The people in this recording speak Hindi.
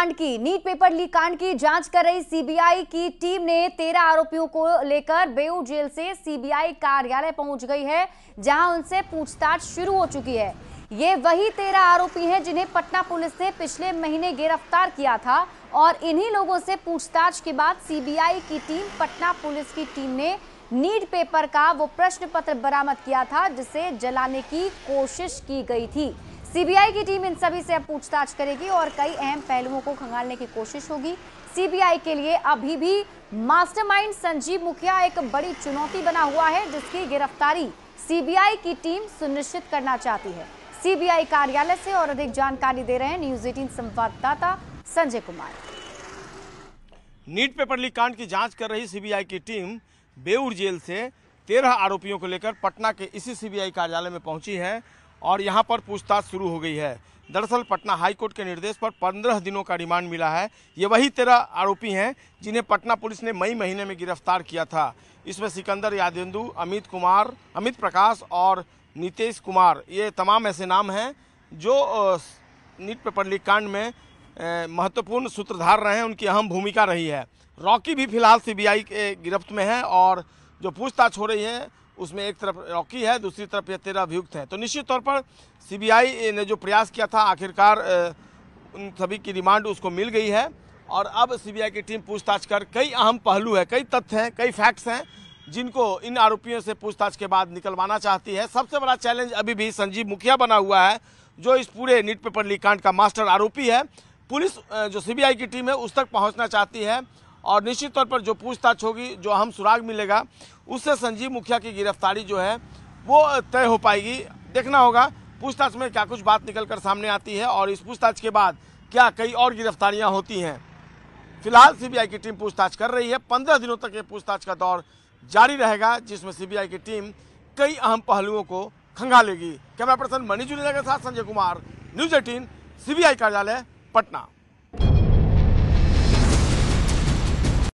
कांड की नीट पेपर लीक कांड की जांच कर रही सीबीआई की टीम ने तेरह आरोपियों को लेकर बेऊ जेल से सीबीआई कार्यालय पहुंच गई है जहां उनसे पूछताछ शुरू हो चुकी है ये वही तेरह आरोपी हैं जिन्हें पटना पुलिस ने पिछले महीने गिरफ्तार किया था और इन्हीं लोगों से पूछताछ के बाद सीबीआई की टीम पटना पुलिस की टीम ने नीट पेपर का वो प्रश्न पत्र बरामद किया था जिसे जलाने की कोशिश की गई थी सीबीआई की टीम इन सभी से अब पूछताछ करेगी और कई अहम पहलुओं को खंगालने की कोशिश होगी सीबीआई के लिए अभी भी मास्टरमाइंड संजीव मुखिया एक बड़ी चुनौती बना हुआ है जिसकी गिरफ्तारी सीबीआई की टीम सुनिश्चित करना चाहती है सीबीआई कार्यालय से और अधिक जानकारी दे रहे हैं न्यूज एटीन संवाददाता Sanjay Kumar NEET paper leak कांड की जांच कर रही सीबीआई की टीम बेउर जेल से तेरह आरोपियों को लेकर पटना के इसी सीबीआई कार्यालय में पहुंची है और यहाँ पर पूछताछ शुरू हो गई है दरअसल पटना हाईकोर्ट के निर्देश पर पंद्रह दिनों का रिमांड मिला है ये वही तेरह आरोपी हैं जिन्हें पटना पुलिस ने मई महीने में गिरफ्तार किया था इसमें सिकंदर यादेंदु अमित कुमार अमित प्रकाश और नीतीश कुमार ये तमाम ऐसे नाम हैं जो नीट पेपर लीक कांड में महत्वपूर्ण सूत्रधार रहे हैं उनकी अहम भूमिका रही है रॉकी भी फिलहाल सी के गिरफ्त में है और जो पूछताछ हो रही है उसमें एक तरफ रॉकी है दूसरी तरफ ये तेरह अभियुक्त हैं तो निश्चित तौर पर सीबीआई ने जो प्रयास किया था आखिरकार उन सभी की रिमांड उसको मिल गई है और अब सीबीआई की टीम पूछताछ कर कई अहम पहलू है कई तथ्य हैं कई फैक्ट्स हैं जिनको इन आरोपियों से पूछताछ के बाद निकलवाना चाहती है सबसे बड़ा चैलेंज अभी भी संजीव मुखिया बना हुआ है जो इस पूरे नीट पेपर लीकांड का मास्टर आरोपी है पुलिस जो सीबीआई की टीम है उस तक पहुंचना चाहती है और निश्चित तौर पर जो पूछताछ होगी जो अहम सुराग मिलेगा उससे संजीव मुखिया की गिरफ्तारी जो है वो तय हो पाएगी देखना होगा पूछताछ में क्या कुछ बात निकल कर सामने आती है और इस पूछताछ के बाद क्या कई और गिरफ्तारियां होती हैं फिलहाल सीबीआई की टीम पूछताछ कर रही है पंद्रह दिनों तक ये पूछताछ का दौर जारी रहेगा जिसमें सीबीआई की टीम कई अहम पहलुओं को खंगालेगी कैमरा पर्सन मनीष जुलेजा के साथ Sanjay Kumar news eighteen CBI कार्यालय पटना